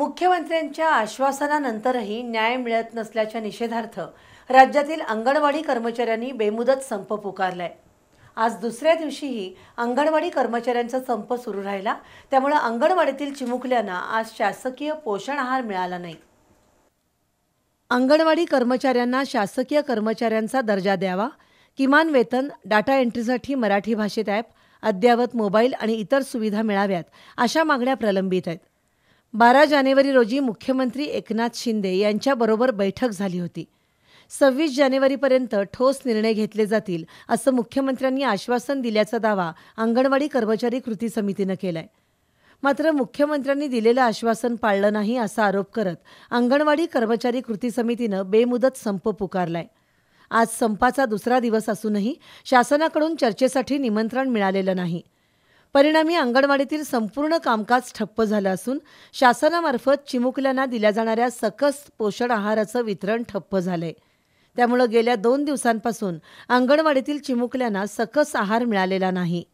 मुख्यमंत्र्यांच्या आश्वासनानंतरही न्याय मिळत नसल्याच्या निषेधार्थ राज्यातील अंगणवाडी कर्मचाऱ्यांनी बेमुदत संप पुकारलाय आज दुसऱ्या दिवशीही अंगणवाडी कर्मचाऱ्यांचा संप सुरू राहिला त्यामुळे अंगणवाडीतील चिमुकल्यांना आज शासकीय पोषण आहार मिळाला नाही अंगणवाडी कर्मचाऱ्यांना शासकीय कर्मचाऱ्यांचा दर्जा द्यावा किमान वेतन डाटा एंट्रीसाठी मराठी भाषेत ॲप अद्ययावत मोबाईल आणि इतर सुविधा मिळाव्यात अशा मागण्या प्रलंबित आहेत बारा जानेवारी रोजी मुख्यमंत्री एकनाथ शिंदे यांच्याबरोबर बैठक झाली होती सव्वीस जानेवारीपर्यंत ठोस निर्णय घेतले जातील असं मुख्यमंत्र्यांनी आश्वासन दिल्याचा दावा अंगणवाडी कर्मचारी कृती समितीनं केलाय मात्र मुख्यमंत्र्यांनी दिलेलं आश्वासन पाळलं नाही असा आरोप करत अंगणवाडी कर्मचारी कृती समितीनं बेमुदत संप पुकारलाय आज संपाचा दुसरा दिवस असूनही शासनाकडून चर्चेसाठी निमंत्रण मिळालेलं नाही परिणामी अंगणवाडीतील संपूर्ण कामकाज ठप्प झालं असून शासनामार्फत चिमुकल्यांना दिल्या जाणाऱ्या सकस पोषण आहाराचं वितरण ठप्प झालंय त्यामुळे गेल्या दोन दिवसांपासून अंगणवाडीतील चिमुकल्यांना सकस आहार मिळालेला नाही